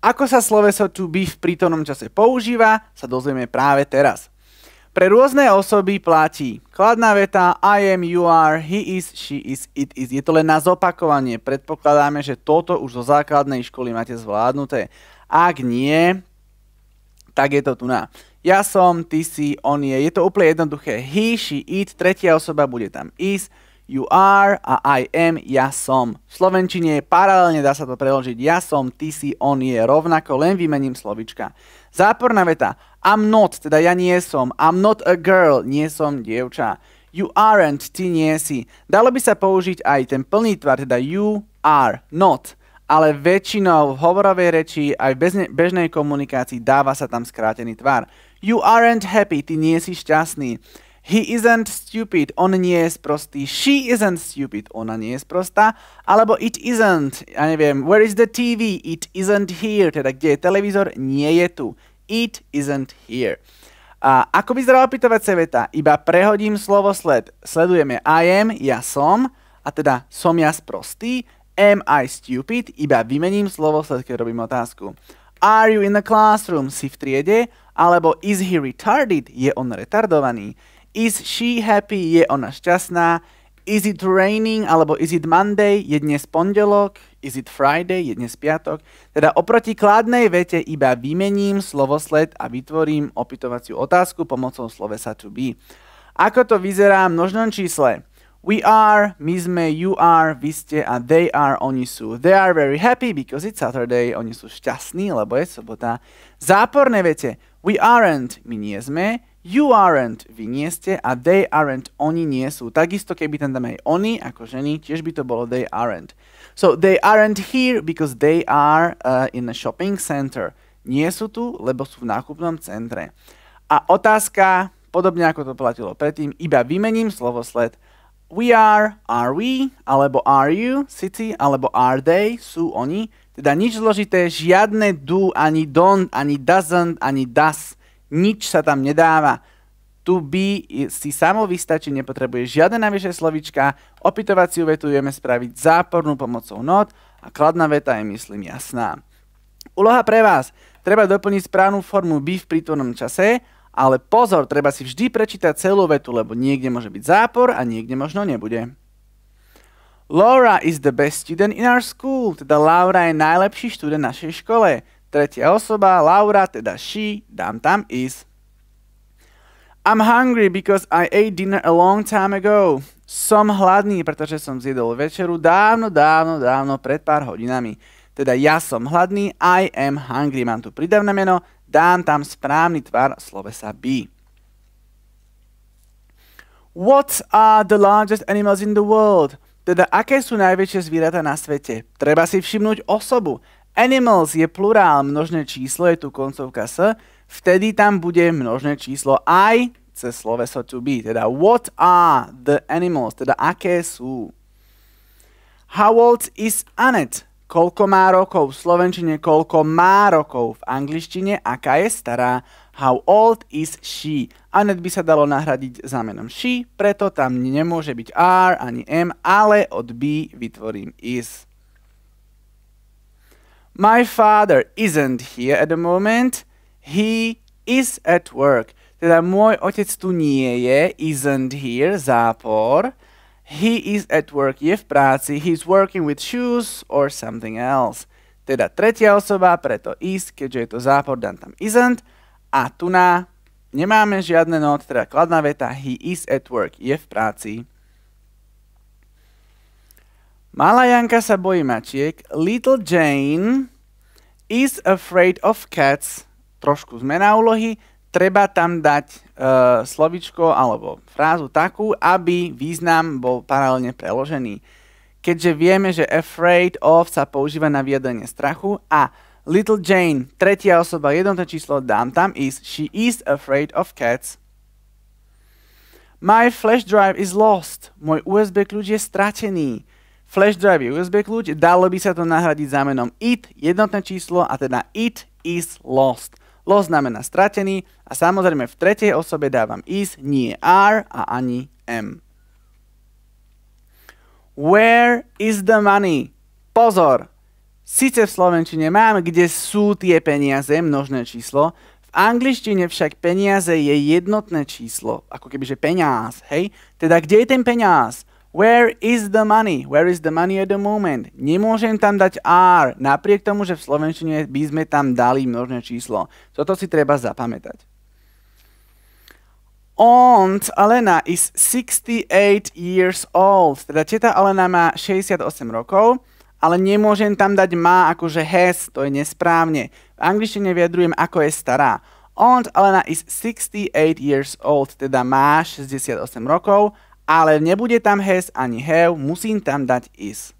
Ako sa sloveso to be v prítomnom čase používa, sa dozvieme práve teraz. Pre rôzne osoby platí kladná veta I am, you are, he is, she is, it is. Je to len na zopakovanie. Predpokladáme, že toto už zo základnej školy máte zvládnuté. Ak nie, tak je to tu na. Ja som, ty si, on je. Je to úplne jednoduché. He, she, it, tretia osoba bude tam is, You are a I am, ja som. V slovenčine paralelne dá sa to preložiť ja som, ty si, on je. Rovnako len vymením slovička. Záporná veta. I'm not, teda ja nie som. I'm not a girl, nie som dievča. You aren't, ty nie si. Dalo by sa použiť aj ten plný tvar, teda you are not. Ale väčšinou v hovorovej reči aj v bežnej komunikácii dáva sa tam skrátený tvar. You aren't happy, ty nie si šťastný. He isn't stupid, on nie je sprostý. She isn't stupid, ona nie je sprostá. Alebo it isn't, ja neviem, where is the TV? It isn't here, teda kde je televízor? Nie je tu. It isn't here. A ako vyzerá opýtovacia veta? Iba prehodím slovo sled. Sledujeme I am, ja som, a teda som ja sprostý. Am I stupid? Iba vymením slovo sled, keď robím otázku. Are you in the classroom? Si v triede? Alebo is he retarded? Je on retardovaný? Is she happy? Je ona šťastná? Is it raining? Alebo is it Monday? Je dnes pondelok? Is it Friday? Je dnes piatok? Teda oproti kladnej vete iba vymením slovosled a vytvorím opytovaciu otázku pomocou slovesa to be. Ako to vyzerá v množnom čísle? We are, my sme, you are, vy ste a they are, oni sú. They are very happy because it's Saturday. Oni sú šťastní, lebo je sobota. Záporné vete. We aren't, my nie sme. You aren't, vy nie ste a they aren't, oni nie sú. Takisto keby tam dáme aj oni ako ženy, tiež by to bolo they aren't. So they aren't here because they are uh, in a shopping center. Nie sú tu, lebo sú v nákupnom centre. A otázka, podobne ako to platilo predtým, iba vymením slovosled we are, are we, alebo are you, city, alebo are they, sú oni. Teda nič zložité, žiadne do, ani don't, ani doesn't, ani does nič sa tam nedáva. Tu by si samo vystačí, nepotrebuje žiadne navyše slovička, opytovaciu vetu vieme spraviť zápornú pomocou not a kladná veta je myslím jasná. Úloha pre vás. Treba doplniť správnu formu by v prítomnom čase, ale pozor, treba si vždy prečítať celú vetu, lebo niekde môže byť zápor a niekde možno nebude. Laura is the best student in our school, teda Laura je najlepší študent našej škole. Tretia osoba, Laura, teda she, dám tam is. I'm hungry because I ate dinner a long time ago. Som hladný, pretože som zjedol večeru dávno, dávno, dávno, pred pár hodinami. Teda ja som hladný, I am hungry. Mám tu pridavné meno, dám tam správny tvar slovesa be. What are the largest animals in the world? Teda aké sú najväčšie zvieratá na svete? Treba si všimnúť osobu. Animals je plurál, množné číslo, je tu koncovka s, vtedy tam bude množné číslo aj cez sloveso to be, teda what are the animals, teda aké sú. How old is Annette? Koľko má rokov v slovenčine, koľko má rokov v angličtine, aká je stará. How old is she? Annette by sa dalo nahradiť zámenom she, preto tam nemôže byť are ani am, ale od be vytvorím is. My father isn't here at the moment. He is at work. Teda môj otec tu nie je, isn't here, zápor. He is at work, je v práci, he's working with shoes or something else. Teda tretia osoba, preto is, keďže je to zápor, dám tam isn't. A tu na nemáme žiadne not, teda kladná veta, he is at work, je v práci. Malá Janka sa bojí mačiek. Little Jane is afraid of cats. Trošku zmena úlohy. Treba tam dať uh, e, slovičko alebo frázu takú, aby význam bol paralelne preložený. Keďže vieme, že afraid of sa používa na vyjadrenie strachu a Little Jane, tretia osoba, jednotné číslo dám tam is she is afraid of cats. My flash drive is lost. Môj USB kľúč je stratený flash drive je USB kľúč, dalo by sa to nahradiť zámenom it, jednotné číslo a teda it is lost. Lost znamená stratený a samozrejme v tretej osobe dávam is, nie are a ani am. Where is the money? Pozor! Sice v slovenčine mám, kde sú tie peniaze, množné číslo, v angličtine však peniaze je jednotné číslo, ako kebyže peniaz, hej? Teda kde je ten peniaz? Where is the money? Where is the money at the moment? Nemôžem tam dať R, napriek tomu, že v Slovenčine by sme tam dali množné číslo. Toto si treba zapamätať. Aunt Alena is 68 years old. Teda teta Alena má 68 rokov, ale nemôžem tam dať má akože has, to je nesprávne. V angličtine vyjadrujem, ako je stará. Aunt Alena is 68 years old, teda má 68 rokov, ale nebude tam has ani have, musím tam dať is.